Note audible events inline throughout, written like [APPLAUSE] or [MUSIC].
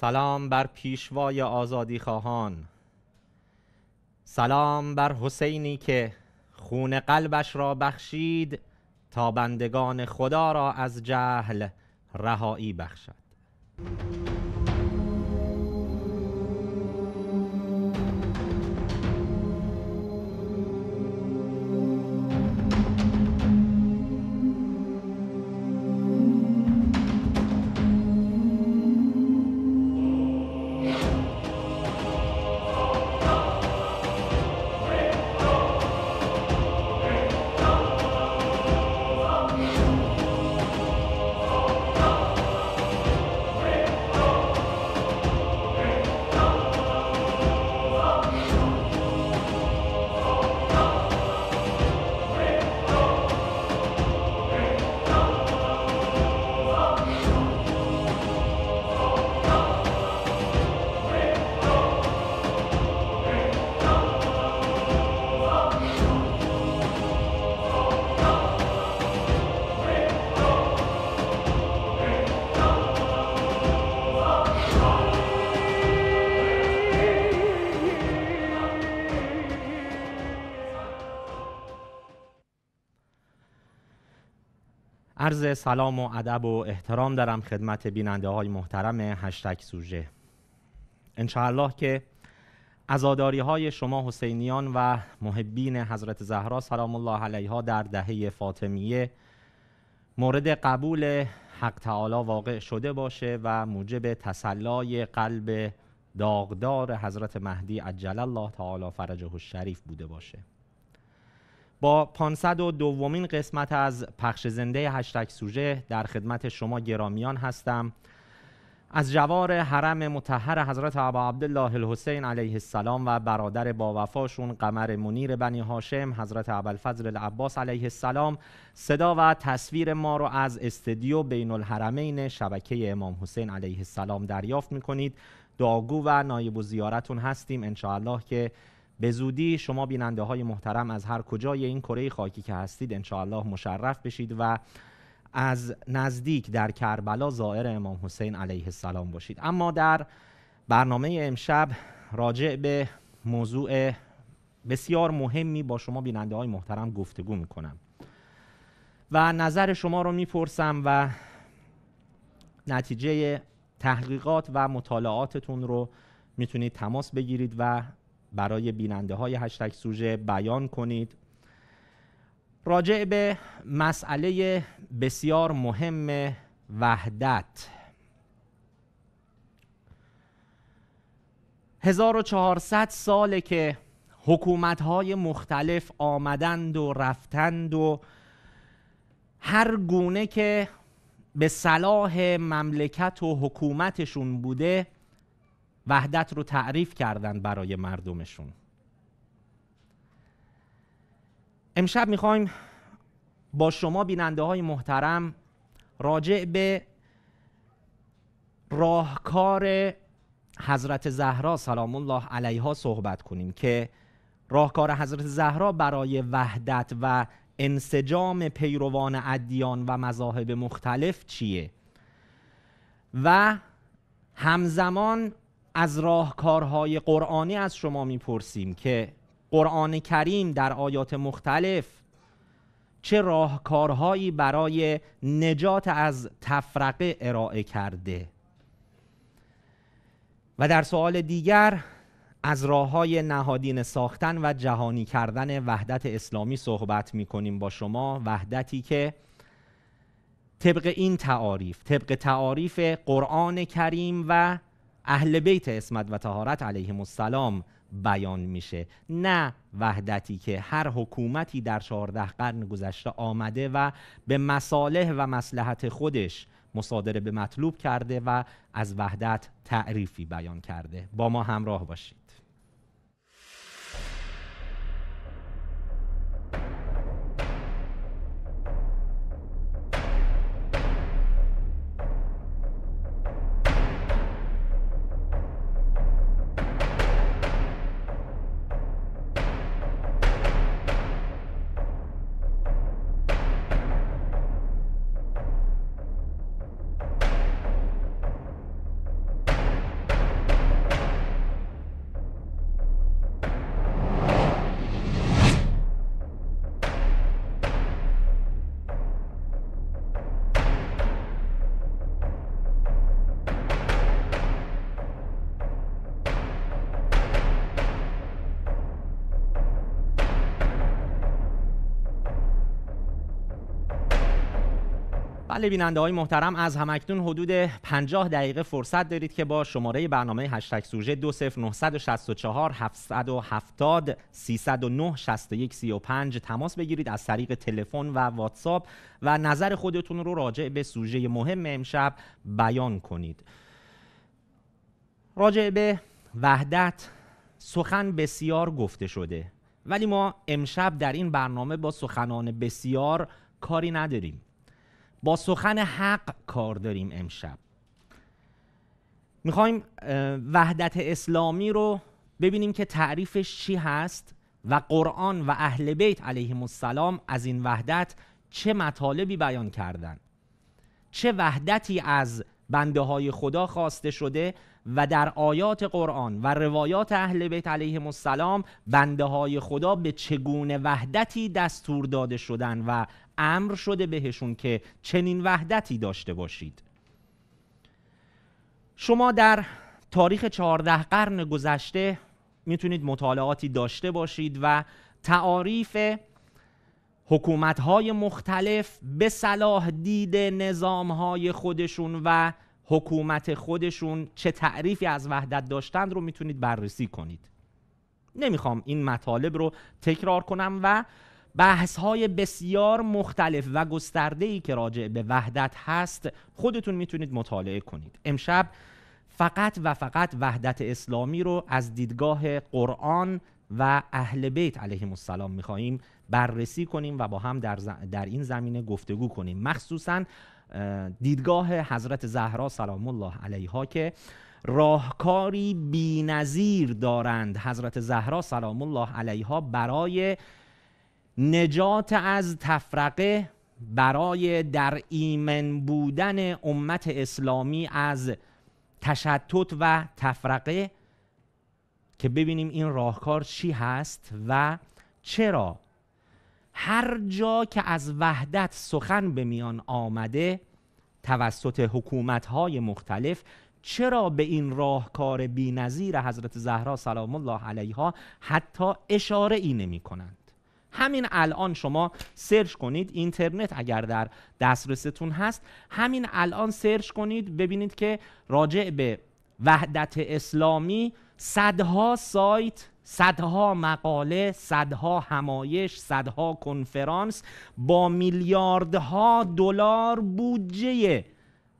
سلام بر پیشوای آزادی خواهان سلام بر حسینی که خون قلبش را بخشید تا بندگان خدا را از جهل رهایی بخشد عرض سلام و ادب و احترام دارم خدمت بیننده های محترم هشتک سوژه انشاءالله که ازاداری های شما حسینیان و محبین حضرت زهرا سلام الله علیها در دهه فاطمیه مورد قبول حق تعالی واقع شده باشه و موجب تسلای قلب داغدار حضرت مهدی عجل الله تعالی فرجه الشریف بوده باشه با 502 دومین قسمت از پخش زنده هشتک سوژه در خدمت شما گرامیان هستم از جوار حرم متحر حضرت عبا عبدالله الحسین علیه السلام و برادر با وفاشون قمر منیر بنی هاشم حضرت فضل العباس علیه السلام صدا و تصویر ما رو از استدیو بین الحرمین شبکه امام حسین علیه السلام دریافت میکنید دعاگو و نایب و زیارتون هستیم انشاءالله که به زودی شما بیننده های محترم از هر کجای این کره خاکی که هستید انشاءالله مشرف بشید و از نزدیک در کربلا زائر امام حسین علیه السلام باشید اما در برنامه امشب راجع به موضوع بسیار مهمی با شما بیننده های محترم گفتگو میکنم و نظر شما رو میپرسم و نتیجه تحقیقات و مطالعاتتون رو میتونید تماس بگیرید و برای بیننده های هشتگ سوژه بیان کنید راجع به مسئله بسیار مهم وحدت 1400 ساله که حکومت های مختلف آمدند و رفتند و هر گونه که به صلاح مملکت و حکومتشون بوده وحدت رو تعریف کردن برای مردمشون امشب میخوایم با شما بیننده های محترم راجع به راهکار حضرت زهرا سلام الله علیها صحبت کنیم که راهکار حضرت زهرا برای وحدت و انسجام پیروان ادیان و مذاهب مختلف چیه و همزمان از راهکارهای قرآنی از شما میپرسیم که قرآن کریم در آیات مختلف چه راهکارهایی برای نجات از تفرقه ارائه کرده و در سوال دیگر از راه های نهادین ساختن و جهانی کردن وحدت اسلامی صحبت می کنیم با شما وحدتی که طبق این تعاریف طبق تعاریف قرآن کریم و اهل بیت اسمت و تهارت علیهم السلام بیان میشه نه وحدتی که هر حکومتی در چهارده قرن گذشته آمده و به مصالح و مسلحت خودش مصادره به مطلوب کرده و از وحدت تعریفی بیان کرده با ما همراه باشید بله بیننده های محترم از همکنون حدود 50 دقیقه فرصت دارید که با شماره برنامه هشتگ سوژه 20964 770 309 تماس بگیرید از طریق تلفن و واتساپ و نظر خودتون رو راجع به سوژه مهم امشب بیان کنید راجع به وحدت سخن بسیار گفته شده ولی ما امشب در این برنامه با سخنان بسیار کاری نداریم با سخن حق کار داریم امشب میخوایم وحدت اسلامی رو ببینیم که تعریفش چی هست و قرآن و اهل بیت علیهم السلام از این وحدت چه مطالبی بیان کردن چه وحدتی از بنده های خدا خواسته شده و در آیات قرآن و روایات اهل بیت علیهم السلام بنده های خدا به چگونه وحدتی دستور داده شدن و امر شده بهشون که چنین وحدتی داشته باشید شما در تاریخ 14 قرن گذشته میتونید مطالعاتی داشته باشید و تعاریف حکومت های مختلف به صلاح دید نظام های خودشون و حکومت خودشون چه تعریفی از وحدت داشتند رو میتونید بررسی کنید نمیخوام این مطالب رو تکرار کنم و بحث های بسیار مختلف و گسترده ای که راجع به وحدت هست خودتون میتونید مطالعه کنید امشب فقط و فقط وحدت اسلامی رو از دیدگاه قرآن و اهل بیت علیهم السلام میخواهیم بررسی کنیم و با هم در, در این زمینه گفتگو کنیم مخصوصاً دیدگاه حضرت زهرا سلام الله علیها که راهکاری بینظیر دارند حضرت زهرا سلام الله علیها برای نجات از تفرقه برای در ایمن بودن امت اسلامی از تشتت و تفرقه که ببینیم این راهکار چی هست و چرا هر جا که از وحدت سخن به میان آمده توسط های مختلف چرا به این راهکار نظیر حضرت زهرا سلام الله علیها حتی اشاره ای نمی کنند همین الان شما سرچ کنید اینترنت اگر در دسترستون هست همین الان سرچ کنید ببینید که راجع به وحدت اسلامی صدها سایت صدها مقاله، صدها همایش، صدها کنفرانس با میلیاردها دلار بودجه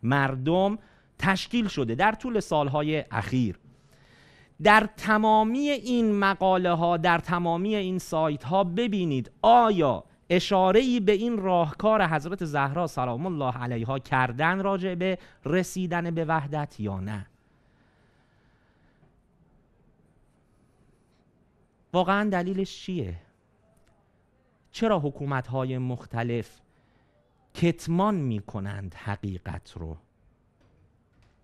مردم تشکیل شده در طول سالهای اخیر در تمامی این مقاله ها در تمامی این سایت ها ببینید آیا اشاره ای به این راهکار حضرت زهرا سلام الله علیها کردن راجع به رسیدن به وحدت یا نه واقعا دلیلش چیه چرا حکومت های مختلف کتمان می کنند حقیقت رو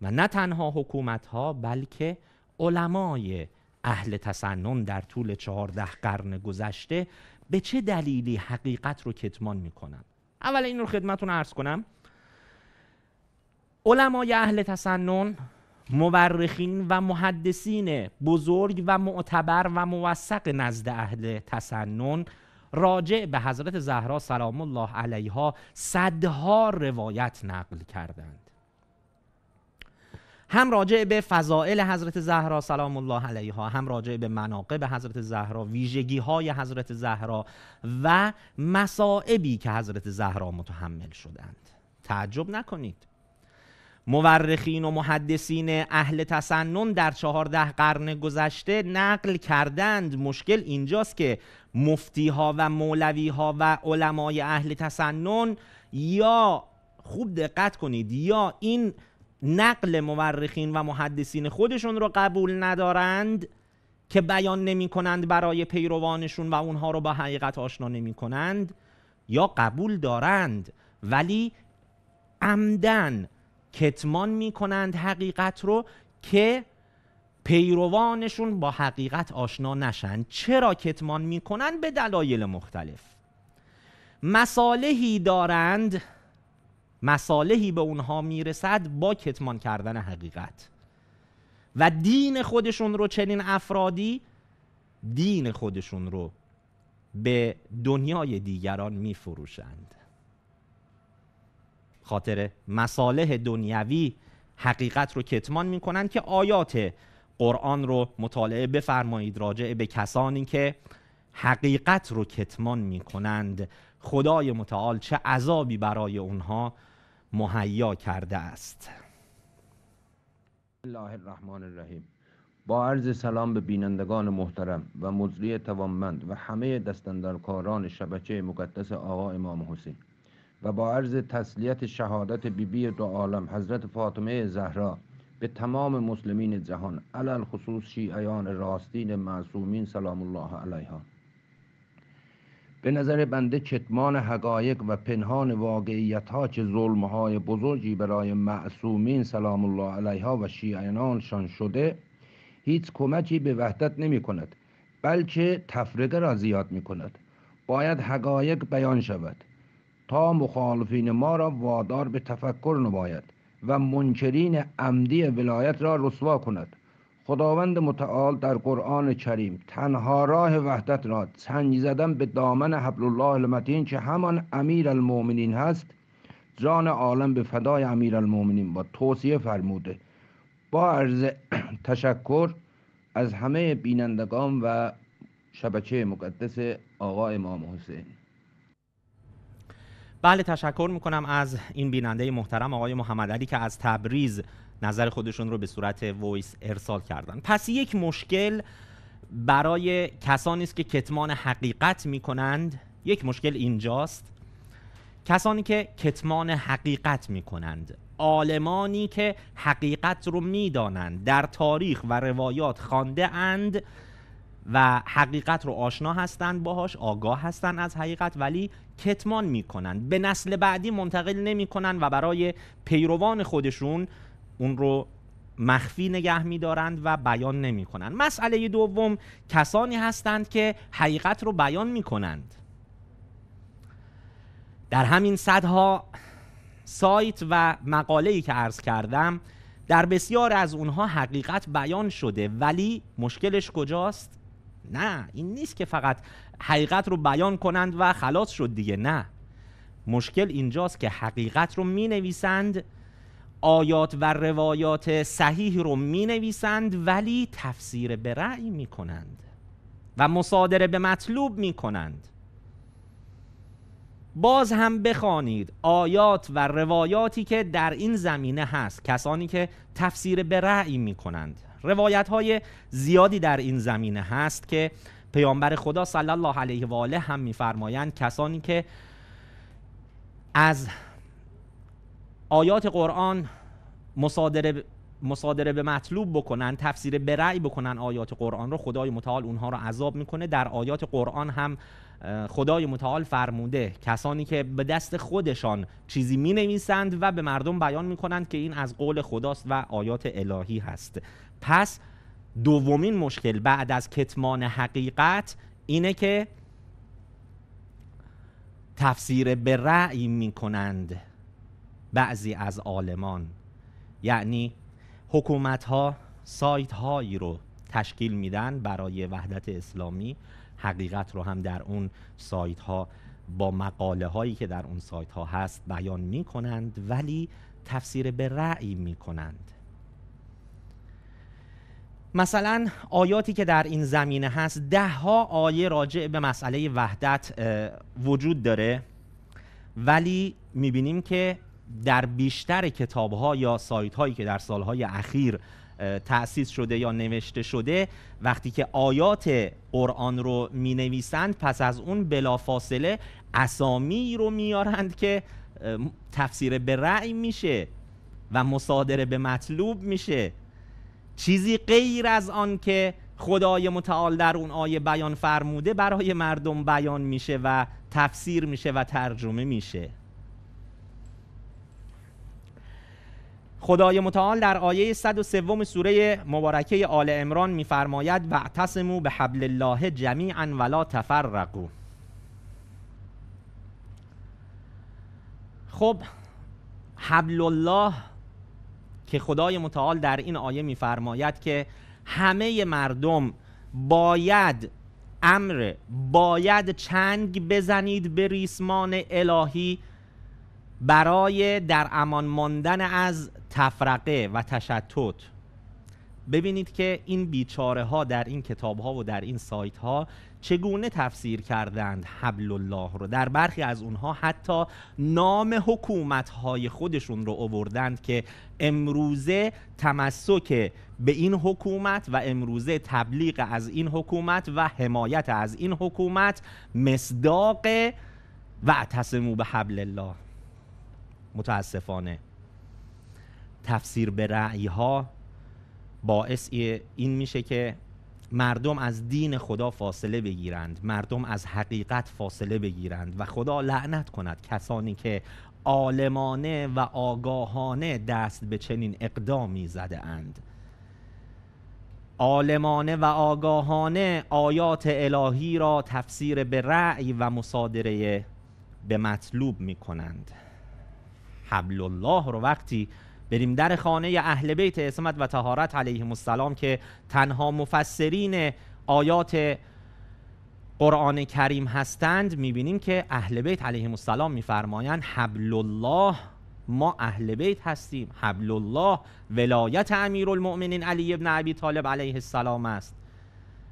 و نه تنها حکومت ها بلکه علمای اهل تسنن در طول چهارده قرن گذشته به چه دلیلی حقیقت رو کتمان کنند؟ اول این رو خدمتون عرض کنم علمای اهل تسنن مورخین و محدثین بزرگ و معتبر و موثق نزد اهل تسنن راجع به حضرت زهرا سلام الله علیها صدها روایت نقل کردند هم راجع به فضائل حضرت زهرا سلام الله علیها هم راجع به مناقب حضرت زهرا ویژگی های حضرت زهرا و مصائبی که حضرت زهرا متحمل شدند تعجب نکنید مورخین و محدثین اهل تسنن در چهارده قرن گذشته نقل کردند مشکل اینجاست که مفتی ها و مولوی ها و علمای اهل تسنن یا خوب دقت کنید یا این نقل مورخین و محدثین خودشون رو قبول ندارند که بیان نمی کنند برای پیروانشون و اونها رو با حقیقت آشنا نمی کنند یا قبول دارند ولی عمدن کتمان میکنند حقیقت رو که پیروانشون با حقیقت آشنا نشن چرا کتمان میکنند به دلایل مختلف مصالحی دارند مصالحی به اونها میرسد با کتمان کردن حقیقت و دین خودشون رو چنین افرادی دین خودشون رو به دنیای دیگران میفروشند خاطر مصالح دنیوی حقیقت رو کتمان میکنن که آیات قرآن رو مطالعه بفرمایید راجع به کسانی که حقیقت رو کتمان میکنند خدای متعال چه عذابی برای اونها مهیا کرده است الله الرحمن الرحیم با عرض سلام به بینندگان محترم و مزری توانمند و همه دستندرکاران شبچه مقدس آقا امام حسین و با عرض تسلیت شهادت بیبی بی دو عالم حضرت فاطمه زهرا به تمام مسلمین جهان علل خصوص شیعیان راستین معصومین سلام الله علیها به نظر بنده کتمان حقایق و پنهان واقعیت ها چه ظلم های بزرگی برای معصومین سلام الله علیها و شیعیانشان شده هیچ کمکی به وحدت نمی کند بلکه تفرقه را زیاد می کند باید حقایق بیان شود تا مخالفین ما را وادار به تفکر نباید و منکرین عمدی ولایت را رسوا کند خداوند متعال در قرآن کریم تنها راه وحدت را سنگ زدن به دامن حبل الله المتین که همان امیر المؤمنین هست جان عالم به فدای امیر المؤمنین با توصیه فرموده با عرض [CLEARS THROAT] تشکر از همه بینندگان و شبکه مقدس آقا امام حسین بله تشکر میکنم از این بیننده محترم آقای محمد علی که از تبریز نظر خودشون رو به صورت وایس ارسال کردن پس یک مشکل برای کسانی است که کتمان حقیقت میکنند یک مشکل اینجاست کسانی که کتمان حقیقت میکنند عالمانی که حقیقت رو میدانند در تاریخ و روایات خوانده اند و حقیقت رو آشنا هستند باهاش آگاه هستند از حقیقت ولی کتمان میکنن به نسل بعدی منتقل نمیکنن و برای پیروان خودشون اون رو مخفی نگه میدارند و بیان نمیکنند مسئله دوم کسانی هستند که حقیقت رو بیان میکنند در همین صدها سایت و ای که عرض کردم در بسیار از اونها حقیقت بیان شده ولی مشکلش کجاست نه این نیست که فقط حقیقت رو بیان کنند و خلاص شد دیگه نه مشکل اینجاست که حقیقت رو می نویسند آیات و روایات صحیح رو می نویسند ولی تفسیر به رأی می کنند و مصادره به مطلوب می کنند باز هم بخوانید آیات و روایاتی که در این زمینه هست کسانی که تفسیر به رأی می کنند روایت های زیادی در این زمینه هست که پیامبر خدا صلی الله علیه و آله هم میفرمایند کسانی که از آیات قرآن مصادره مصادره به مطلوب بکنن تفسیر به رأی بکنن آیات قرآن رو خدای متعال اونها رو عذاب میکنه در آیات قرآن هم خدای متعال فرموده کسانی که به دست خودشان چیزی می نویسند و به مردم بیان می کنند که این از قول خداست و آیات الهی هست پس دومین مشکل بعد از کتمان حقیقت اینه که تفسیر به رأی می کنند بعضی از عالمان یعنی حکومت ها سایت هایی رو تشکیل میدن برای وحدت اسلامی حقیقت رو هم در اون سایت ها با مقاله هایی که در اون سایت ها هست بیان می کنند ولی تفسیر به رأی می کنند مثلا آیاتی که در این زمینه هست ده ها آیه راجع به مسئله وحدت وجود داره ولی میبینیم که در بیشتر کتاب ها یا سایت هایی که در سالهای اخیر تأسیس شده یا نوشته شده وقتی که آیات قرآن رو می نویسند پس از اون بلافاصله اسامی رو میارند که تفسیر به رأی میشه و مصادره به مطلوب میشه چیزی غیر از آن که خدای متعال در اون آیه بیان فرموده برای مردم بیان میشه و تفسیر میشه و ترجمه میشه خدای متعال در آیه 103 سوره مبارکه آل عمران میفرماید واعتصموا به حبل الله جمیعا ولا تفرقو خب حبل الله که خدای متعال در این آیه میفرماید که همه مردم باید امر باید چنگ بزنید به ریسمان الهی برای در امان ماندن از تفرقه و تشتت ببینید که این بیچاره ها در این کتاب ها و در این سایت ها چگونه تفسیر کردند حبل الله رو در برخی از اونها حتی نام حکومت های خودشون رو آوردند که امروزه تمسک به این حکومت و امروزه تبلیغ از این حکومت و حمایت از این حکومت مصداق و تصمیم به حبل الله متاسفانه تفسیر به رعی ها باعث این میشه که مردم از دین خدا فاصله بگیرند مردم از حقیقت فاصله بگیرند و خدا لعنت کند کسانی که عالمانه و آگاهانه دست به چنین اقدامی زده اند عالمانه و آگاهانه آیات الهی را تفسیر به رأی و مصادره به مطلوب می کنند حبل الله رو وقتی بریم در خانه اهل بیت اسمت و تهارت علیهم السلام که تنها مفسرین آیات قرآن کریم هستند میبینیم که اهل بیت علیهم السلام میفرمایند حبل الله ما اهل بیت هستیم حبل الله ولایت امیر المؤمنین علی ابن عبی طالب علیه السلام است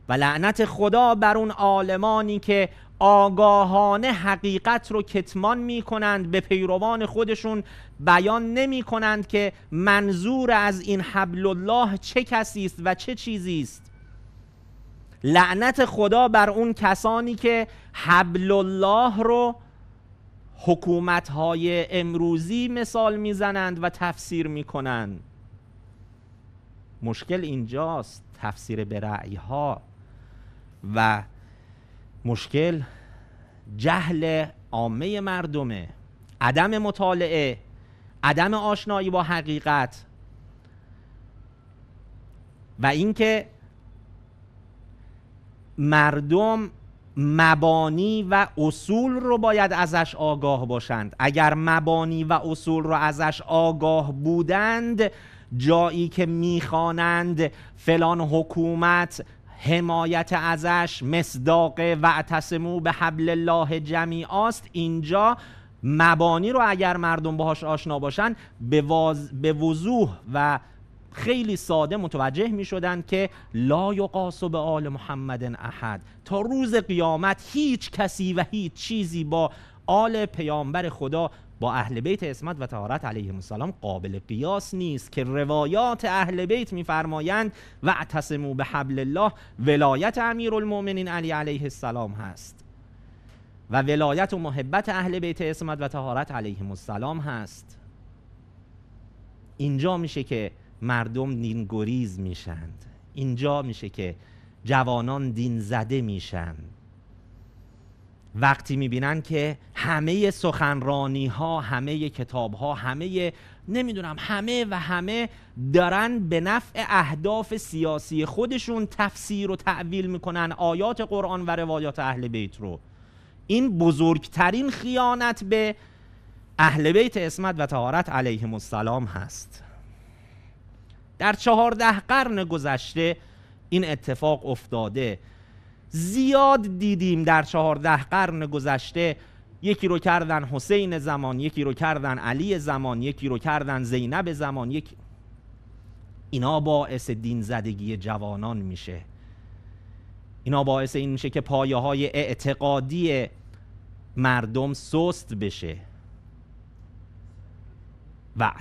و لعنت خدا بر اون عالمانی که آگاهانه حقیقت رو کتمان می کنند به پیروان خودشون بیان نمی کنند که منظور از این حبل الله چه کسی است و چه چیزی است لعنت خدا بر اون کسانی که حبل الله رو حکومت های امروزی مثال میزنند و تفسیر میکنند مشکل اینجاست تفسیر به رأی ها و مشکل جهل عامه مردمه عدم مطالعه عدم آشنایی با حقیقت و اینکه مردم مبانی و اصول رو باید ازش آگاه باشند اگر مبانی و اصول رو ازش آگاه بودند جایی که میخوانند فلان حکومت حمایت ازش مصداق و به حبل الله است اینجا مبانی رو اگر مردم باهاش آشنا باشن به, وضوح و خیلی ساده متوجه می شدن که لا یقاس به آل محمد احد تا روز قیامت هیچ کسی و هیچ چیزی با آل پیامبر خدا با اهل بیت اسمت و تهارت علیهم السلام قابل قیاس نیست که روایات اهل بیت میفرمایند و اعتصمو به حبل الله ولایت امیرالمؤمنین علی علیه السلام هست و ولایت و محبت اهل بیت اسمت و تهارت علیهم السلام هست اینجا میشه که مردم دینگریز میشند اینجا میشه که جوانان دین زده میشند وقتی میبینن که همه سخنرانی ها همه کتاب ها همه نمیدونم همه و همه دارن به نفع اهداف سیاسی خودشون تفسیر و تعویل میکنن آیات قرآن و روایات اهل بیت رو این بزرگترین خیانت به اهل بیت اسمت و تهارت علیهم السلام هست در چهارده قرن گذشته این اتفاق افتاده زیاد دیدیم در چهارده قرن گذشته یکی رو کردن حسین زمان یکی رو کردن علی زمان یکی رو کردن زینب زمان یک اینا باعث دین زدگی جوانان میشه اینا باعث این میشه که پایه های اعتقادی مردم سست بشه و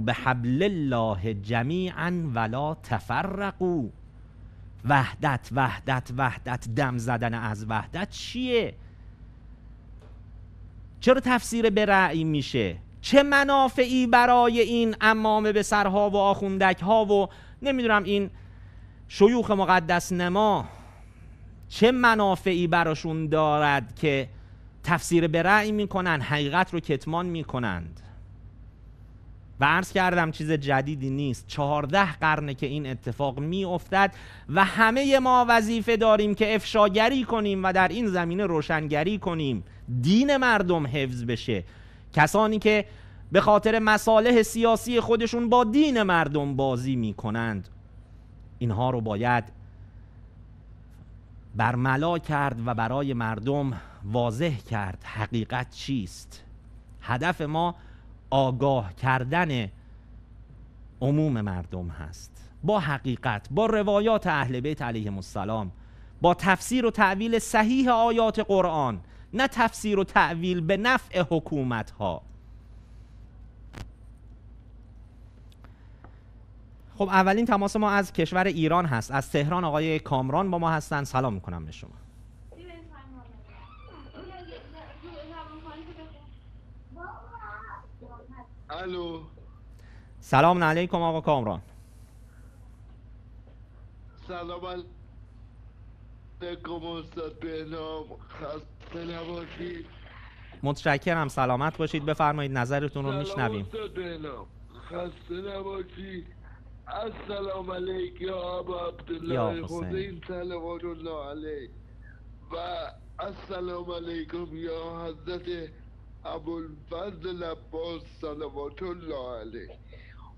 به حبل الله جمیعا ولا تفرقوا وحدت وحدت وحدت دم زدن از وحدت چیه چرا تفسیر به میشه چه منافعی برای این امامه به سرها و آخوندک ها و نمیدونم این شیوخ مقدس نما چه منافعی براشون دارد که تفسیر به رعی میکنن حقیقت رو کتمان میکنند و عرض کردم چیز جدیدی نیست چهارده قرنه که این اتفاق می افتد و همه ما وظیفه داریم که افشاگری کنیم و در این زمینه روشنگری کنیم دین مردم حفظ بشه کسانی که به خاطر مصالح سیاسی خودشون با دین مردم بازی می کنند اینها رو باید برملا کرد و برای مردم واضح کرد حقیقت چیست هدف ما آگاه کردن عموم مردم هست با حقیقت با روایات اهل بیت علیه السلام با تفسیر و تعویل صحیح آیات قرآن نه تفسیر و تعویل به نفع حکومت ها خب اولین تماس ما از کشور ایران هست از تهران آقای کامران با ما هستن سلام میکنم به شما الو سلام علیکم آقا کامران سلام علیکم استاد بهنام خسته نباشید متشکرم سلامت باشید بفرمایید نظرتون رو میشنویم استاد خسته نباشید السلام علیکم آبا عبدالله حسین سلوان الله علیه و السلام علیکم یا حضرت ابوالفضل عباس صلوات الله علیه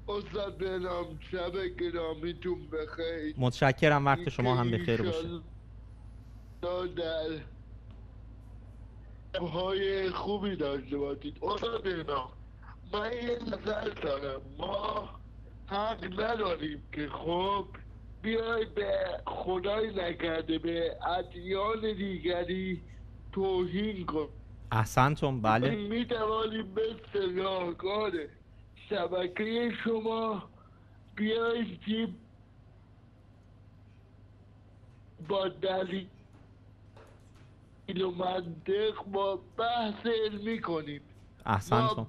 استاد بهنام شب گرامیتون بخیر متشکرم وقت شما هم بخیر باشه در های خوبی داشته باشید استاد بهنام من یه نظر دارم ما حق نداریم که خب بیای به خدای نکرده به ادیان دیگری توهین کن احسنتون بله [LAUGHS] می توانیم مثل راهکار شبکه شما بیایید که با دلیل و منطق با بحث علمی کنیم احسنتون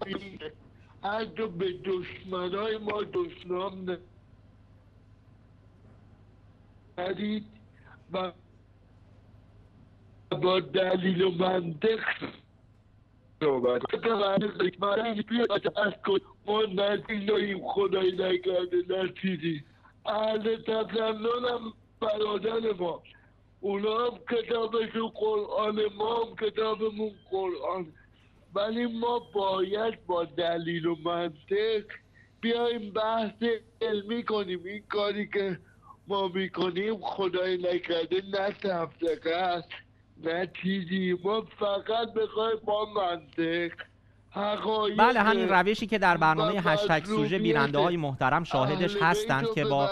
حتی به دشمنای ما دشنام ندید و با دلیل و منطق صحبت برای نکرده چیزی اهل تسللم برادر ما اونا هم کتابشون قرآن ما هم کتابمون قرآن ولی ما باید با دلیل و منطق بیایم بحث علمی کنیم این کاری که ما میکنیم خدای نکرده نه است چیزی ما فقط بخوای با منطق بله همین روشی که در برنامه هشتگ سوژه بیننده های محترم شاهدش هستند که با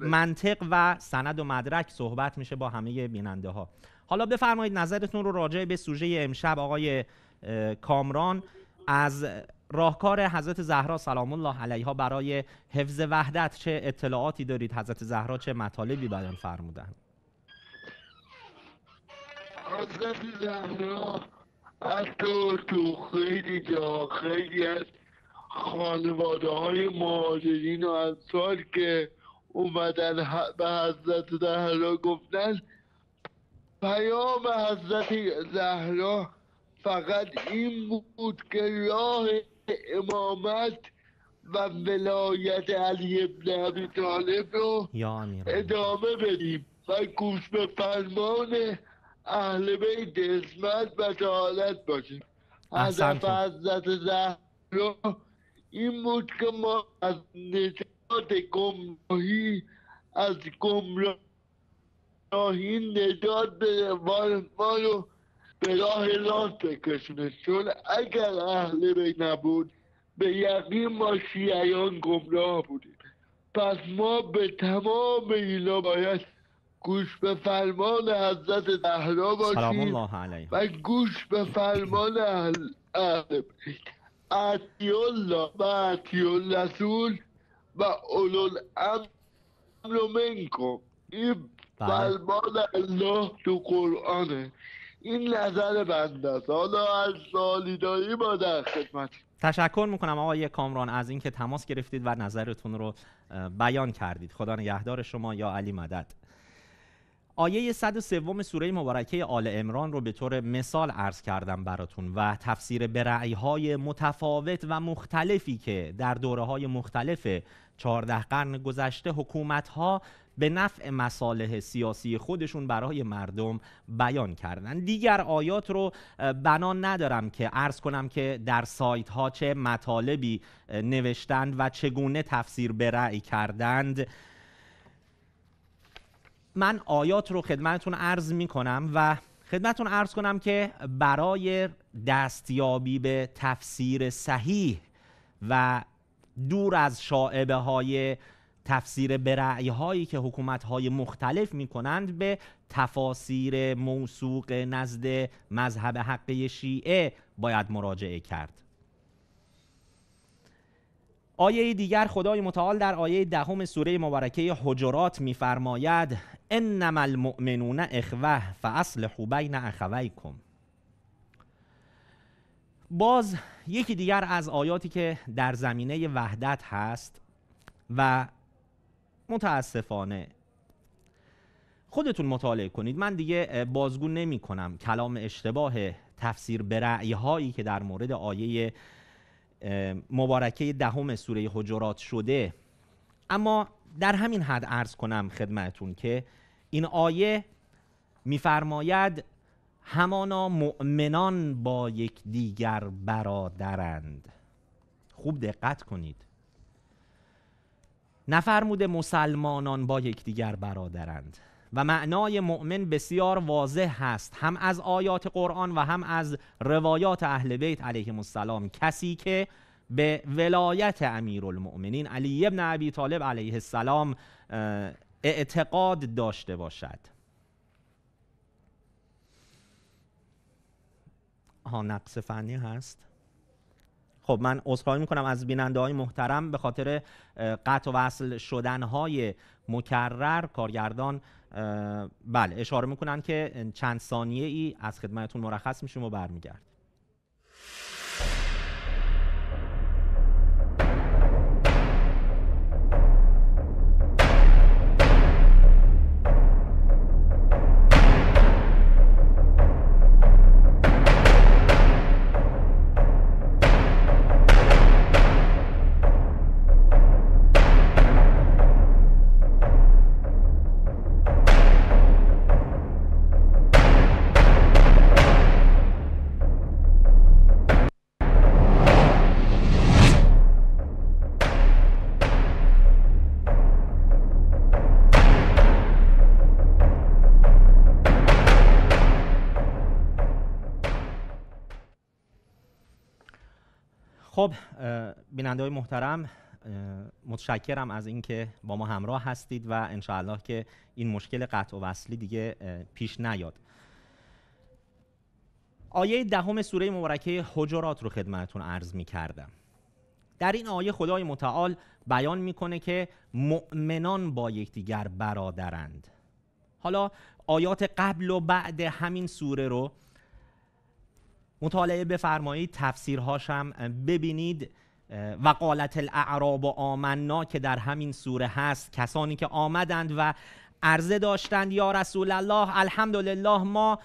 منطق و سند و مدرک صحبت میشه با همه بیننده ها حالا بفرمایید نظرتون رو راجع به سوژه امشب آقای کامران از راهکار حضرت زهرا سلام الله علیها برای حفظ وحدت چه اطلاعاتی دارید حضرت زهرا چه مطالبی بیان فرمودند آزم زهرا از تو خیلی جا خیلی از خانواده های مهاجرین و انصار که اومدن به حضرت زهرا گفتن پیام حضرت زهرا فقط این بود که راه امامت و ولایت علی ابن ابی طالب رو ادامه بدیم و گوش به فرمان اهل بیت اسمت و شهادت باشیم هدف حضرت زهرا این بود که ما از نجات گمراهی از گمراهی نجات به ما رو به راه راست بکشونه چون اگر اهل بیت نبود به یقین ما شیعیان گمراه بودیم پس ما به تمام اینا باید گوش به فرمان حضرت زهرا باشیم و گوش به فرمان اهل اهل الله و اطیع رسول و اولو الامر منکم این بله. فرمان الله تو قرآنه این نظر بنده است حالا از داری ما در خدمت تشکر میکنم آقای کامران از اینکه تماس گرفتید و نظرتون رو بیان کردید خدا نگهدار شما یا علی مدد آیه 103 سوره مبارکه آل امران رو به طور مثال عرض کردم براتون و تفسیر برعی های متفاوت و مختلفی که در دوره های مختلف 14 قرن گذشته حکومت ها به نفع مصالح سیاسی خودشون برای مردم بیان کردن دیگر آیات رو بنا ندارم که عرض کنم که در سایت ها چه مطالبی نوشتند و چگونه تفسیر برعی کردند من آیات رو خدمتون عرض می کنم و خدمتون عرض کنم که برای دستیابی به تفسیر صحیح و دور از شاعبه های تفسیر برعی هایی که حکومت های مختلف می کنند به تفاسیر موسوق نزد مذهب حقه شیعه باید مراجعه کرد آیه دیگر خدای متعال در آیه دهم سوره مبارکه حجرات میفرماید انما المؤمنون اخوه فاصلحوا بین اخویکم باز یکی دیگر از آیاتی که در زمینه وحدت هست و متاسفانه خودتون مطالعه کنید من دیگه بازگو نمی کنم کلام اشتباه تفسیر برعی هایی که در مورد آیه مبارکه دهم سوره حجرات شده اما در همین حد عرض کنم خدمتون که این آیه میفرماید همانا مؤمنان با یک دیگر برادرند خوب دقت کنید نفرموده مسلمانان با یکدیگر برادرند و معنای مؤمن بسیار واضح هست هم از آیات قرآن و هم از روایات اهل بیت علیه السلام کسی که به ولایت امیرالمؤمنین علی ابن عبی طالب علیه السلام اعتقاد داشته باشد ها نقص فنی هست خب من عذرخواهی میکنم از بیننده های محترم به خاطر قطع و وصل شدن های مکرر کارگردان بله اشاره میکنن که چند ثانیه ای از خدمتون مرخص میشیم و برمیگرد خب بیننده های محترم متشکرم از اینکه با ما همراه هستید و انشاءالله که این مشکل قطع و وصلی دیگه پیش نیاد آیه دهم سوره مبارکه حجرات رو خدمتون عرض می کردم در این آیه خدای متعال بیان میکنه که مؤمنان با یکدیگر برادرند حالا آیات قبل و بعد همین سوره رو مطالعه بفرمایید تفسیرهاش هم ببینید و قالت الاعراب و آمنا که در همین سوره هست کسانی که آمدند و عرضه داشتند یا رسول الله الحمدلله ما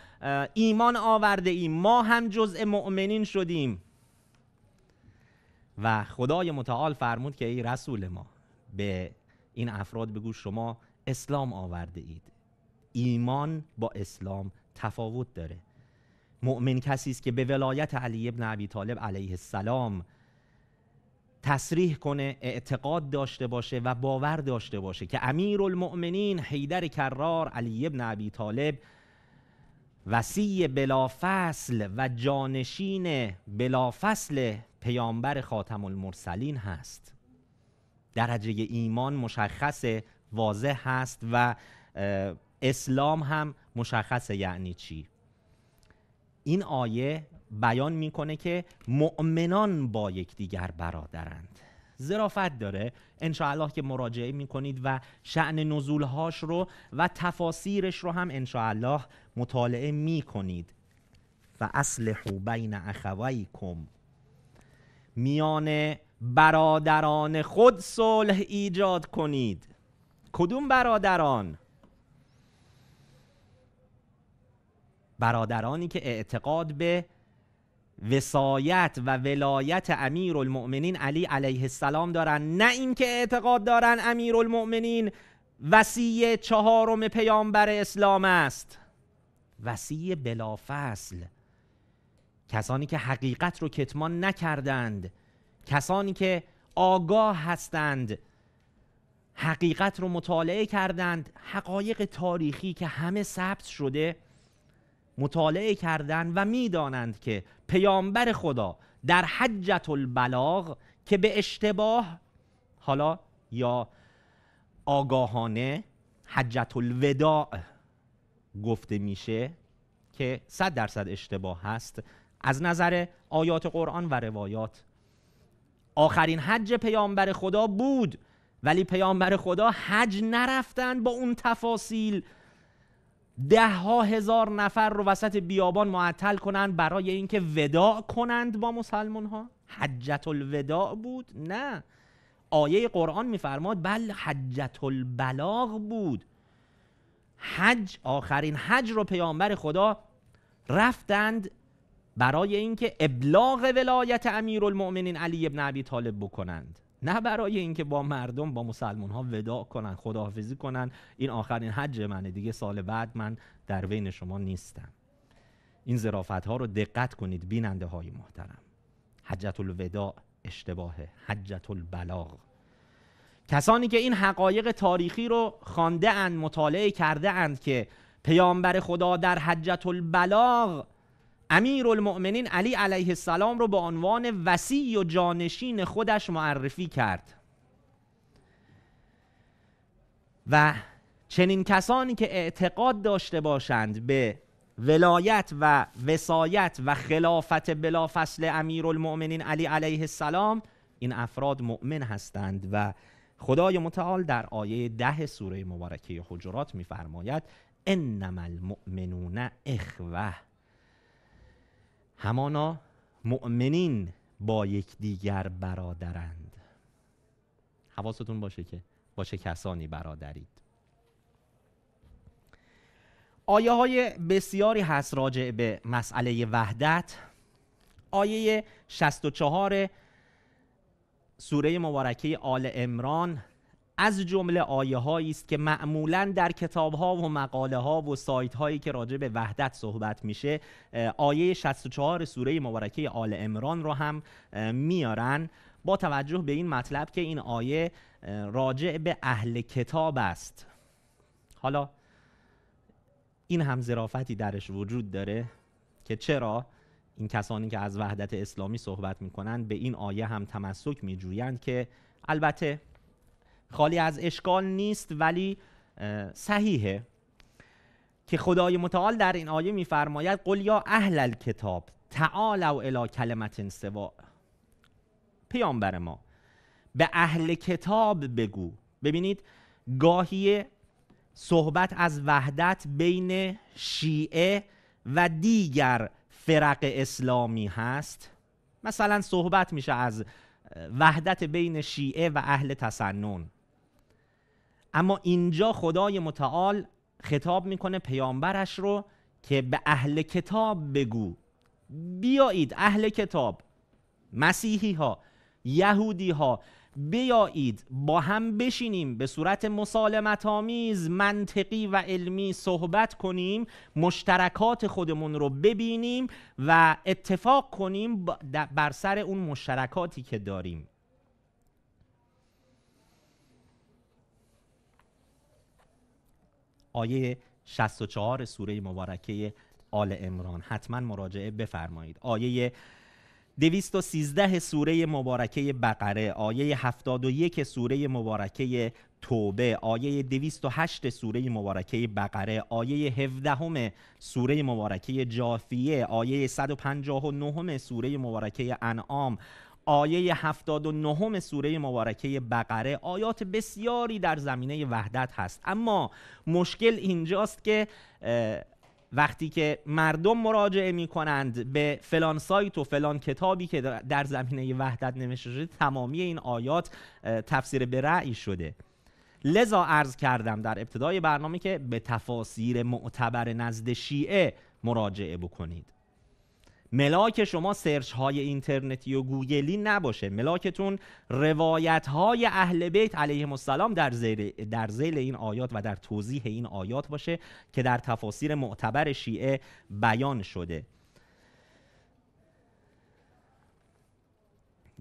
ایمان آورده ایم ما هم جزء مؤمنین شدیم و خدای متعال فرمود که ای رسول ما به این افراد بگو شما اسلام آورده اید ایمان با اسلام تفاوت داره مؤمن کسی است که به ولایت علی ابن ابی طالب علیه السلام تصریح کنه اعتقاد داشته باشه و باور داشته باشه که امیر المؤمنین حیدر کرار علی ابن ابی طالب وسیع بلافصل و جانشین بلافصل پیامبر خاتم المرسلین هست درجه ایمان مشخص واضح هست و اسلام هم مشخص یعنی چی این آیه بیان میکنه که مؤمنان با یکدیگر برادرند زرافت داره انشاءالله که مراجعه میکنید و شعن نزولهاش رو و تفاسیرش رو هم انشاءالله مطالعه میکنید و اصلحو بین اخویکم میان برادران خود صلح ایجاد کنید کدوم برادران برادرانی که اعتقاد به وسایت و ولایت امیر المؤمنین علی علیه السلام دارن نه اینکه اعتقاد دارن امیر المؤمنین وسیع چهارم پیامبر اسلام است وسیع بلافصل کسانی که حقیقت رو کتمان نکردند کسانی که آگاه هستند حقیقت رو مطالعه کردند حقایق تاریخی که همه ثبت شده مطالعه کردن و میدانند که پیامبر خدا در حجت البلاغ که به اشتباه حالا یا آگاهانه حجت الوداع گفته میشه که صد درصد اشتباه هست از نظر آیات قرآن و روایات آخرین حج پیامبر خدا بود ولی پیامبر خدا حج نرفتن با اون تفاصیل ده ها هزار نفر رو وسط بیابان معطل کنند برای اینکه وداع کنند با مسلمان ها حجت الوداع بود نه آیه قرآن میفرماد بل حجت البلاغ بود حج آخرین حج رو پیامبر خدا رفتند برای اینکه ابلاغ ولایت امیرالمؤمنین علی ابن ابی طالب بکنند نه برای اینکه با مردم با مسلمان ها وداع کنن خداحافظی کنن این آخرین حج منه دیگه سال بعد من در بین شما نیستم این ظرافت ها رو دقت کنید بیننده های محترم حجت الوداع اشتباهه حجت البلاغ کسانی که این حقایق تاریخی رو خوانده اند مطالعه کرده اند که پیامبر خدا در حجت البلاغ امیرالمؤمنین علی علیه السلام رو به عنوان وسیع و جانشین خودش معرفی کرد و چنین کسانی که اعتقاد داشته باشند به ولایت و وسایت و خلافت بلافصل امیرالمؤمنین علی علیه السلام این افراد مؤمن هستند و خدای متعال در آیه ده سوره مبارکه حجرات میفرماید انما المؤمنون اخوه همانا مؤمنین با یکدیگر برادرند حواستون باشه که باشه کسانی برادرید آیه های بسیاری هست راجع به مسئله وحدت آیه 64 سوره مبارکه آل امران از جمله آیه هایی است که معمولا در کتاب ها و مقاله ها و سایت هایی که راجع به وحدت صحبت میشه آیه 64 سوره مبارکه آل امران رو هم میارن با توجه به این مطلب که این آیه راجع به اهل کتاب است حالا این هم ظرافتی درش وجود داره که چرا این کسانی که از وحدت اسلامی صحبت میکنند به این آیه هم تمسک میجویند که البته خالی از اشکال نیست ولی صحیحه که خدای متعال در این آیه میفرماید قل یا اهل الکتاب تعالوا الی کلمت سوا پیامبر ما به اهل کتاب بگو ببینید گاهی صحبت از وحدت بین شیعه و دیگر فرق اسلامی هست مثلا صحبت میشه از وحدت بین شیعه و اهل تسنن اما اینجا خدای متعال خطاب میکنه پیامبرش رو که به اهل کتاب بگو بیایید اهل کتاب مسیحی ها یهودی ها بیایید با هم بشینیم به صورت مسالمت آمیز منطقی و علمی صحبت کنیم مشترکات خودمون رو ببینیم و اتفاق کنیم بر سر اون مشترکاتی که داریم آیه 64 سوره مبارکه آل امران حتما مراجعه بفرمایید آیه 213 سوره مبارکه بقره آیه 71 سوره مبارکه توبه آیه 208 سوره مبارکه بقره آیه 17 سوره مبارکه جافیه آیه 159 سوره مبارکه انعام آیه 79 سوره مبارکه بقره آیات بسیاری در زمینه وحدت هست اما مشکل اینجاست که وقتی که مردم مراجعه می کنند به فلان سایت و فلان کتابی که در زمینه وحدت نوشته شده تمامی این آیات تفسیر به رعی شده لذا عرض کردم در ابتدای برنامه که به تفاسیر معتبر نزد شیعه مراجعه بکنید ملاک شما سرچ های اینترنتی و گوگلی نباشه ملاکتون روایت های اهل بیت علیه السلام در در زیل این آیات و در توضیح این آیات باشه که در تفاسیر معتبر شیعه بیان شده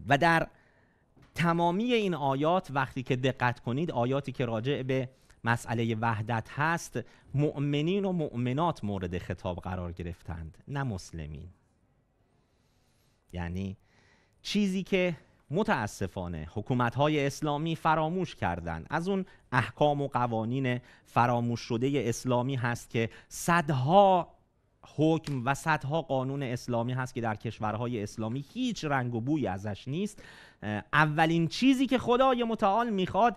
و در تمامی این آیات وقتی که دقت کنید آیاتی که راجع به مسئله وحدت هست مؤمنین و مؤمنات مورد خطاب قرار گرفتند نه مسلمین یعنی چیزی که متاسفانه حکومت اسلامی فراموش کردند از اون احکام و قوانین فراموش شده اسلامی هست که صدها حکم و صدها قانون اسلامی هست که در کشورهای اسلامی هیچ رنگ و بویی ازش نیست اولین چیزی که خدای متعال میخواد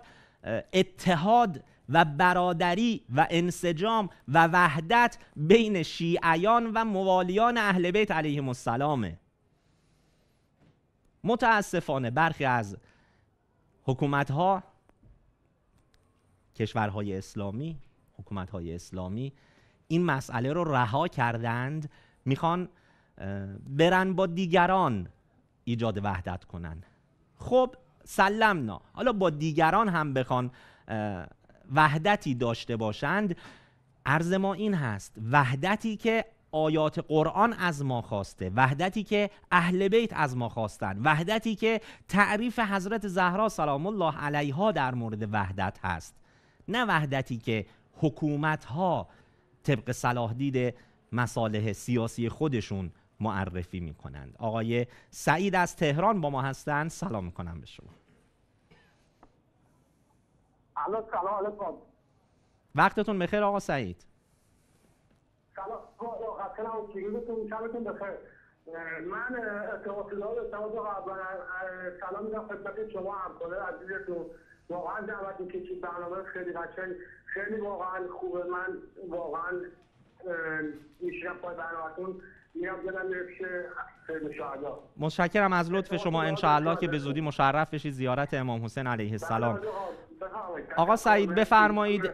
اتحاد و برادری و انسجام و وحدت بین شیعیان و موالیان اهل بیت علیهم السلامه متاسفانه برخی از حکومت ها کشورهای اسلامی حکومت های اسلامی این مسئله رو رها کردند میخوان برن با دیگران ایجاد وحدت کنن خب سلمنا حالا با دیگران هم بخوان وحدتی داشته باشند عرض ما این هست وحدتی که آیات قرآن از ما خواسته وحدتی که اهل بیت از ما خواستن وحدتی که تعریف حضرت زهرا سلام الله علیها در مورد وحدت هست نه وحدتی که حکومت ها طبق صلاح دید مصالح سیاسی خودشون معرفی می کنند آقای سعید از تهران با ما هستند سلام کنم به شما سلام وقتتون بخیر آقا سعید سلام آقا خسته نباشید شبتون بخیر من اعتراضی داشتم آقا سلام میگم خدمت شما همکارای عزیزتون واقعا دعوت میکشید برنامه خیلی قشنگ خیلی واقعا خوبه من واقعا میشینم پای برنامهتون متشکرم از لطف شما انشاءالله که به زودی مشرف بشید زیارت امام حسین علیه السلام آقا سعید بفرمایید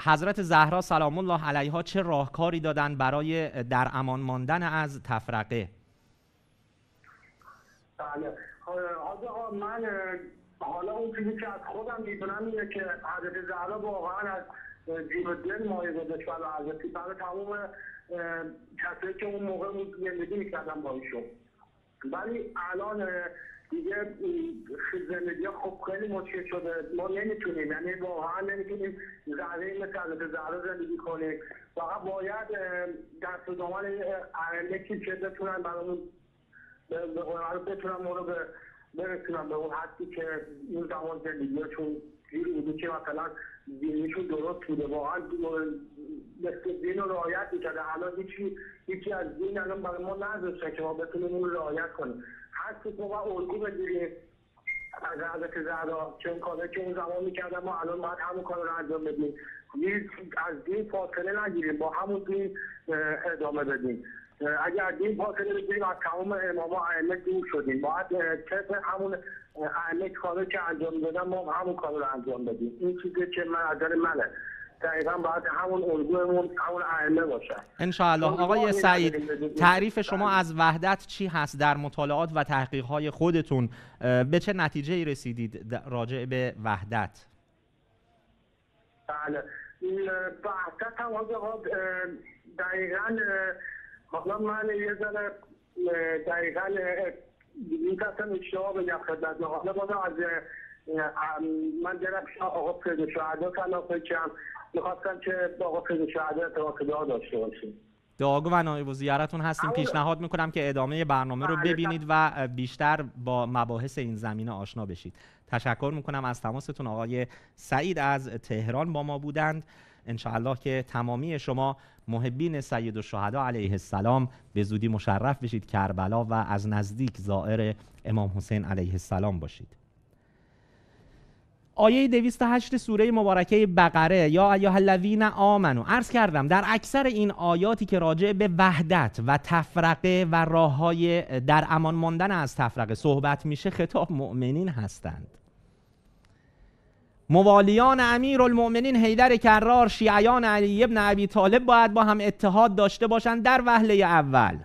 حضرت زهرا سلام الله علیها چه راهکاری دادن برای در امان ماندن از تفرقه بله خب، من حالا اون چیزی که از خودم میدونم اینه که حضرت زهرا واقعا از جیب دل مایه گذاشت و بله، حضرت برای بله، تمام کسایی که اون موقع زندگی میکردن با ایشون ولی الان دیگه زندگی خب خیلی مشکل شده ما نمیتونیم یعنی واقعا نمیتونیم ذره مثل حضرت زهره زندگی کنیم واقعا باید دست صدامان دامن یکی که بتونن برامون به بتونن ما رو برسونن به اون حدی که اون زمان زندگی چون زیر بوده که مثلا دینیشون درست بوده واقعا مثل دین رو رعایت میکرده الان هیچی از دین الان برای ما نذاشته که ما بتونیم اون رعایت کنیم هر که ما الگو بگیریم از حضرت زهرا چون کاره که اون زمان میکردن ما الان باید همون کار رو انجام بدیم از دین فاصله نگیریم با همون دین ادامه بدیم اگر دین فاصله بگیریم از تمام امام و ائمه دور شدیم باید طبق همون ائمه کاره که انجام دادن ما همون کار رو انجام بدیم این چیزی که من نظر منه دقیقا بعد همون الگومون همون ائمه باشن انشاءالله آقای سعید تعریف شما از وحدت چی هست در مطالعات و تحقیقهای خودتون به چه نتیجه رسیدید راجع به وحدت بله وحدت هم دقیقا حالا من یه ذره دقیقا میتونستم اشتباه بگم خدمت حالا بازم از من درم آقا پیدا شهدا تلاف کم میخواستم که با آقا فیض شهده ارتباط دعا داشته باشیم دعاگو و نایب زیارتون هستیم پیشنهاد میکنم که ادامه برنامه رو بله. ببینید و بیشتر با مباحث این زمینه آشنا بشید تشکر میکنم از تماستون آقای سعید از تهران با ما بودند انشاءالله که تمامی شما محبین سید الشهدا علیه السلام به زودی مشرف بشید کربلا و از نزدیک زائر امام حسین علیه السلام باشید آیه 208 سوره مبارکه بقره یا ایها الذین آمنو عرض کردم در اکثر این آیاتی که راجع به وحدت و تفرقه و راه های در امان ماندن از تفرقه صحبت میشه خطاب مؤمنین هستند موالیان امیر المؤمنین حیدر کرار شیعیان علی ابن ابی طالب باید با هم اتحاد داشته باشند در وهله اول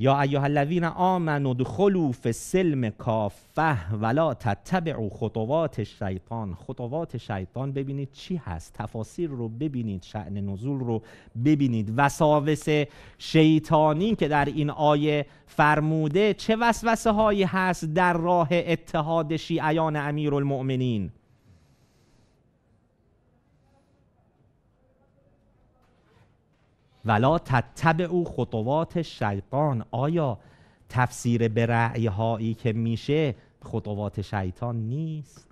یا ایها الذین آمنوا ادخلوا فی السلم کافه ولا تتبعوا خطوات شیطان خطوات شیطان ببینید چی هست تفاسیر رو ببینید شعن نزول رو ببینید وساوس شیطانی که در این آیه فرموده چه وسوسه هایی هست در راه اتحاد شیعیان امیر ولا تتبع او خطوات شیطان آیا تفسیر به هایی که میشه خطوات شیطان نیست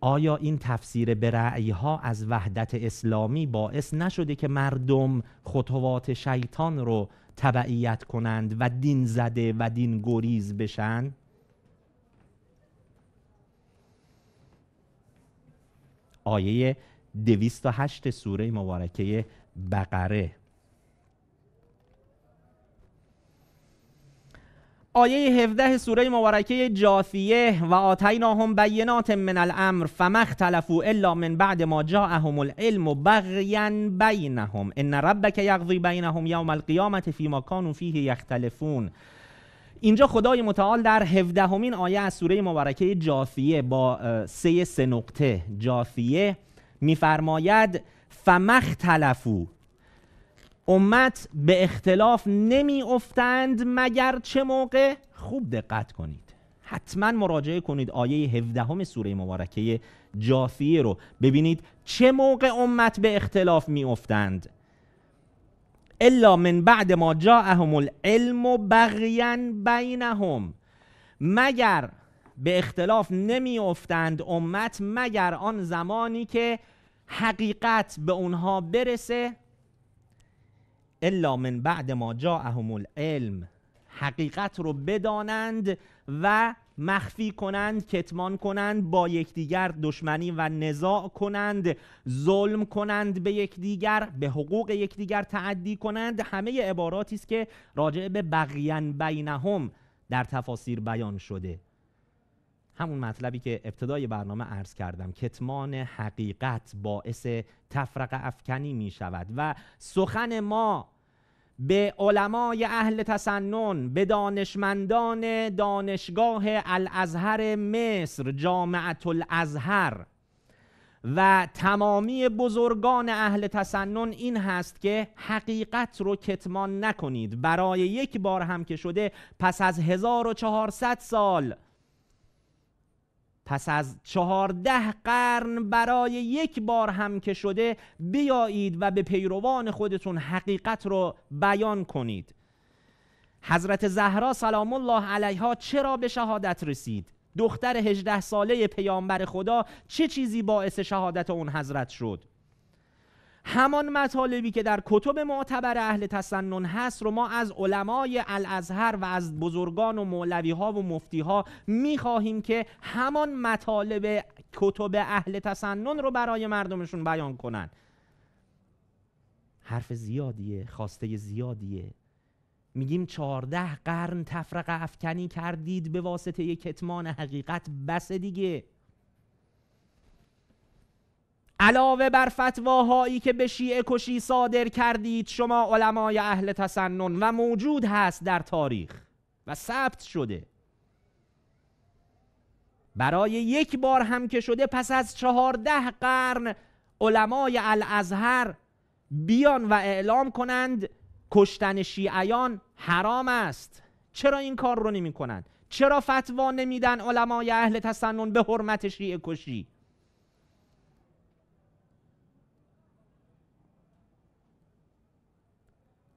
آیا این تفسیر به ها از وحدت اسلامی باعث نشده که مردم خطوات شیطان رو تبعیت کنند و دین زده و دین گریز بشن؟ آیه 208 سوره مبارکه بقره آیه 17 سوره مبارکه جاثیه و آتیناهم بینات من الامر فمختلفو الا من بعد ما جاءهم العلم و بغیا بینهم ان ربک یقضی بینهم یوم القیامت فیما کانوا فیه یختلفون اینجا خدای متعال در هفدهمین آیه از سوره مبارکه جاثیه با سه سه نقطه جاثیه میفرماید فمخ تلفو امت به اختلاف نمی افتند مگر چه موقع خوب دقت کنید حتما مراجعه کنید آیه 17 سوره مبارکه جاثیه رو ببینید چه موقع امت به اختلاف می افتند الا من بعد ما جاءهم العلم و بغیان بینهم مگر به اختلاف نمی افتند امت مگر آن زمانی که حقیقت به اونها برسه الا من بعد ما جاءهم العلم حقیقت رو بدانند و مخفی کنند کتمان کنند با یکدیگر دشمنی و نزاع کنند ظلم کنند به یکدیگر به حقوق یکدیگر تعدی کنند همه عباراتی است که راجع به بقیان بینهم در تفاسیر بیان شده همون مطلبی که ابتدای برنامه عرض کردم کتمان حقیقت باعث تفرق افکنی می شود و سخن ما به علمای اهل تسنن به دانشمندان دانشگاه الازهر مصر جامعت الازهر و تمامی بزرگان اهل تسنن این هست که حقیقت رو کتمان نکنید برای یک بار هم که شده پس از 1400 سال پس از چهارده قرن برای یک بار هم که شده بیایید و به پیروان خودتون حقیقت رو بیان کنید حضرت زهرا سلام الله علیها چرا به شهادت رسید؟ دختر هجده ساله پیامبر خدا چه چیزی باعث شهادت اون حضرت شد؟ همان مطالبی که در کتب معتبر اهل تسنن هست رو ما از علمای الازهر و از بزرگان و مولوی ها و مفتی ها میخواهیم که همان مطالب کتب اهل تسنن رو برای مردمشون بیان کنن حرف زیادیه خواسته زیادیه میگیم چهارده قرن تفرقه افکنی کردید به واسطه کتمان حقیقت بس دیگه علاوه بر فتواهایی که به شیعه کشی صادر کردید شما علمای اهل تسنن و موجود هست در تاریخ و ثبت شده برای یک بار هم که شده پس از چهارده قرن علمای الازهر بیان و اعلام کنند کشتن شیعیان حرام است چرا این کار رو نمی کنند؟ چرا فتوا نمیدن علمای اهل تسنن به حرمت شیعه کشی؟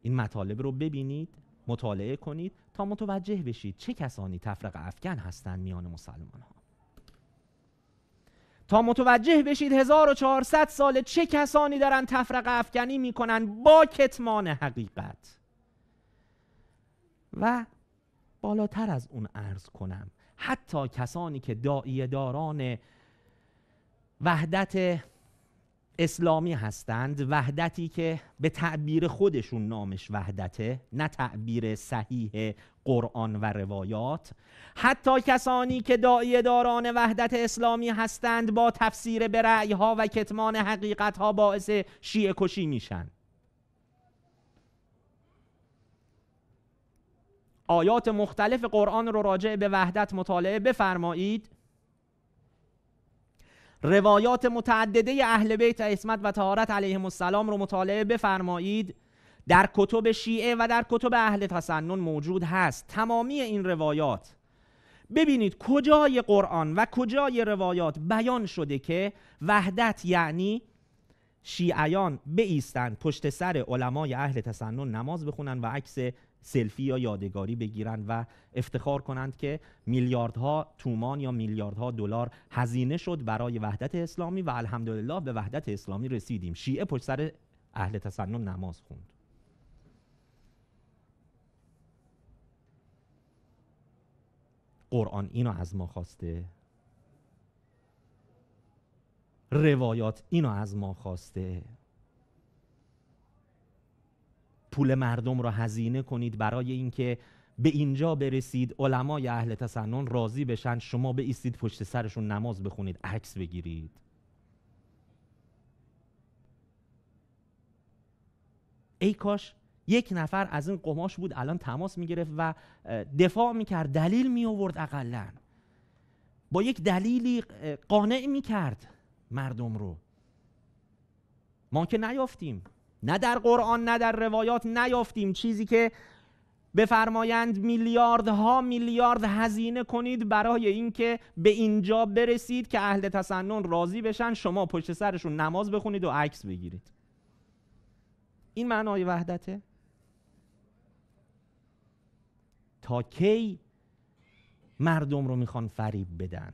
این مطالب رو ببینید مطالعه کنید تا متوجه بشید چه کسانی تفرق افکن هستند میان مسلمان ها تا متوجه بشید 1400 سال چه کسانی دارن تفرق افکنی میکنن با کتمان حقیقت و بالاتر از اون عرض کنم حتی کسانی که دایه داران وحدت اسلامی هستند وحدتی که به تعبیر خودشون نامش وحدته نه تعبیر صحیح قرآن و روایات حتی کسانی که داعی داران وحدت اسلامی هستند با تفسیر برعی ها و کتمان حقیقت ها باعث شیعه کشی میشن آیات مختلف قرآن رو راجع به وحدت مطالعه بفرمایید روایات متعدده اهل بیت عصمت و تهارت علیهم السلام رو مطالعه بفرمایید در کتب شیعه و در کتب اهل تسنن موجود هست تمامی این روایات ببینید کجای قرآن و کجای روایات بیان شده که وحدت یعنی شیعیان بیستند پشت سر علمای اهل تسنن نماز بخونن و عکس سلفی یا یادگاری بگیرن و افتخار کنند که میلیاردها تومان یا میلیاردها دلار هزینه شد برای وحدت اسلامی و الحمدلله به وحدت اسلامی رسیدیم شیعه پشت سر اهل تسنن نماز خوند قرآن اینو از ما خواسته روایات اینو از ما خواسته پول مردم را هزینه کنید برای اینکه به اینجا برسید علمای اهل تسنن راضی بشن شما به ایستید پشت سرشون نماز بخونید عکس بگیرید ای کاش یک نفر از این قماش بود الان تماس میگرفت و دفاع میکرد دلیل می آورد اقلا با یک دلیلی قانع میکرد مردم رو ما که نیافتیم نه در قرآن نه در روایات نیافتیم چیزی که بفرمایند میلیاردها میلیارد هزینه کنید برای اینکه به اینجا برسید که اهل تسنن راضی بشن شما پشت سرشون نماز بخونید و عکس بگیرید این معنای وحدته تا کی مردم رو میخوان فریب بدن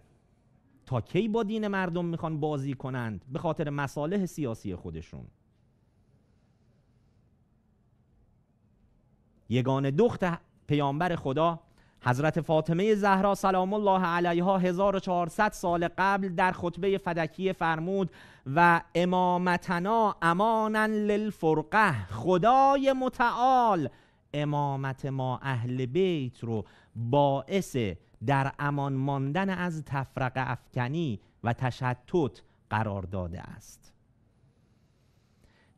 تا کی با دین مردم میخوان بازی کنند به خاطر مصالح سیاسی خودشون یگان دخت پیامبر خدا حضرت فاطمه زهرا سلام الله علیها 1400 سال قبل در خطبه فدکی فرمود و امامتنا امانا للفرقه خدای متعال امامت ما اهل بیت رو باعث در امان ماندن از تفرق افکنی و تشتت قرار داده است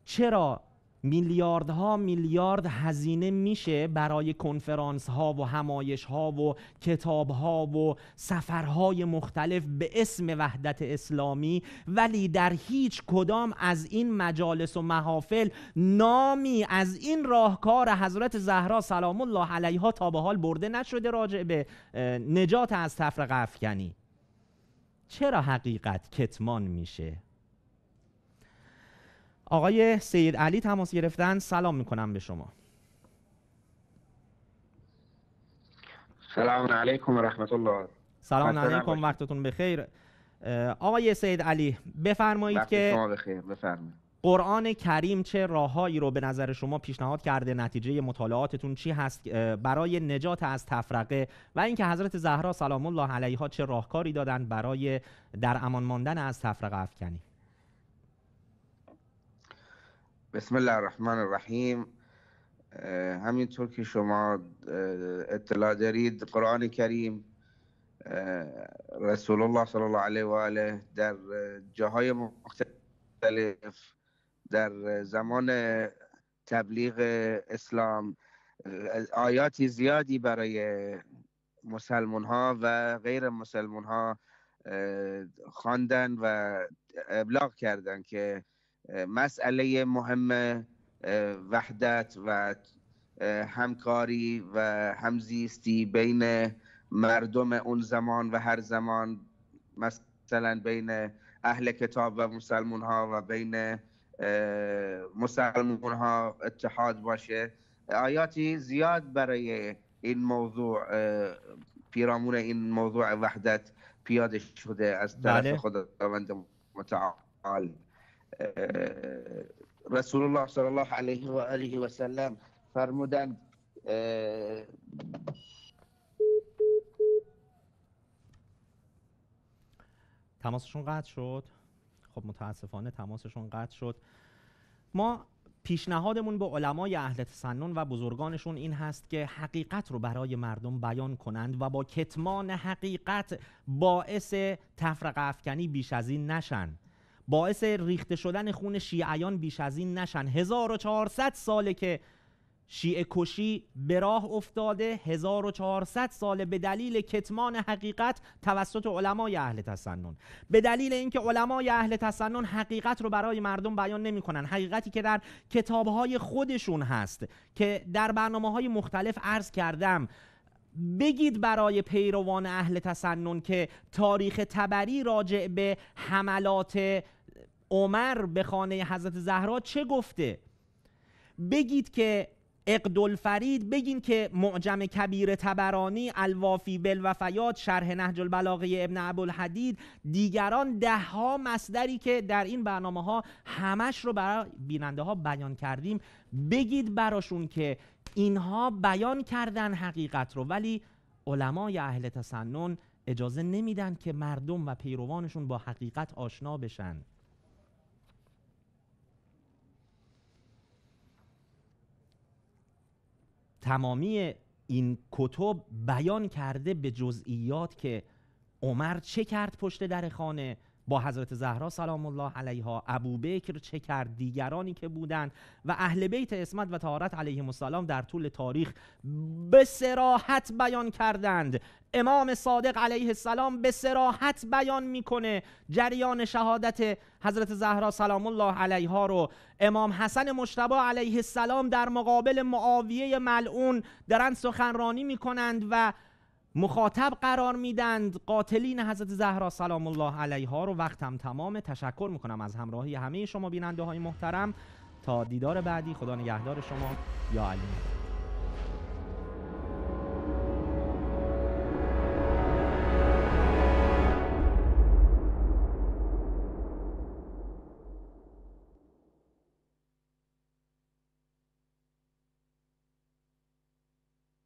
چرا میلیاردها میلیارد هزینه میشه برای کنفرانس ها و همایش ها و کتاب ها و سفرهای مختلف به اسم وحدت اسلامی ولی در هیچ کدام از این مجالس و محافل نامی از این راهکار حضرت زهرا سلام الله علیها تا به حال برده نشده راجع به نجات از تفرقه افکنی چرا حقیقت کتمان میشه آقای سید علی تماس گرفتن سلام میکنم به شما سلام علیکم و رحمت الله سلام علیکم وقتتون بخیر آقای سید علی بفرمایید که شما بخیر بفرمایید قرآن کریم چه راههایی رو به نظر شما پیشنهاد کرده نتیجه مطالعاتتون چی هست برای نجات از تفرقه و اینکه حضرت زهرا سلام الله علیها چه راهکاری دادن برای در امان ماندن از تفرقه افکنی بسم الله الرحمن الرحیم همینطور که شما اطلاع دارید قرآن کریم رسول الله صلی الله علیه و آله در جاهای مختلف در زمان تبلیغ اسلام آیاتی زیادی برای مسلمان ها و غیر مسلمان ها خواندن و ابلاغ کردند که مسئله مهم وحدت و همکاری و همزیستی بین مردم اون زمان و هر زمان مثلا بین اهل کتاب و مسلمون ها و بین مسلمون ها اتحاد باشه آیاتی زیاد برای این موضوع پیرامون این موضوع وحدت پیاده شده از طرف بله. خداوند متعال رسول الله صلی الله علیه و آله و سلم فرمودند تماسشون قطع شد خب متاسفانه تماسشون قطع شد ما پیشنهادمون به علمای اهل تسنن و بزرگانشون این هست که حقیقت رو برای مردم بیان کنند و با کتمان حقیقت باعث تفرقه افکنی بیش از این نشند باعث ریخته شدن خون شیعیان بیش از این نشن 1400 ساله که شیعه کشی به راه افتاده 1400 ساله به دلیل کتمان حقیقت توسط علمای اهل تسنن به دلیل اینکه علمای اهل تسنن حقیقت رو برای مردم بیان نمیکنن حقیقتی که در کتابهای خودشون هست که در برنامه های مختلف عرض کردم بگید برای پیروان اهل تسنن که تاریخ تبری راجع به حملات عمر به خانه حضرت زهرا چه گفته بگید که فرید، بگین که معجم کبیر تبرانی الوافی بالوفیات شرح نهج البلاغه ابن ابوالحدید دیگران دهها مصدری که در این برنامه ها همش رو برای بیننده ها بیان کردیم بگید براشون که اینها بیان کردن حقیقت رو ولی علمای اهل تسنن اجازه نمیدن که مردم و پیروانشون با حقیقت آشنا بشن تمامی این کتب بیان کرده به جزئیات که عمر چه کرد پشت در خانه با حضرت زهرا سلام الله علیها ابوبکر چه کرد دیگرانی که بودند و اهل بیت اسمت و طهارت علیهم السلام در طول تاریخ به سراحت بیان کردند امام صادق علیه السلام به سراحت بیان میکنه جریان شهادت حضرت زهرا سلام الله علیها رو امام حسن مشتبه علیه السلام در مقابل معاویه ملعون دارن سخنرانی میکنند و مخاطب قرار میدند قاتلین حضرت زهرا سلام الله علیها رو وقتم تمام تشکر میکنم از همراهی همه شما بیننده های محترم تا دیدار بعدی خدا نگهدار شما یا علی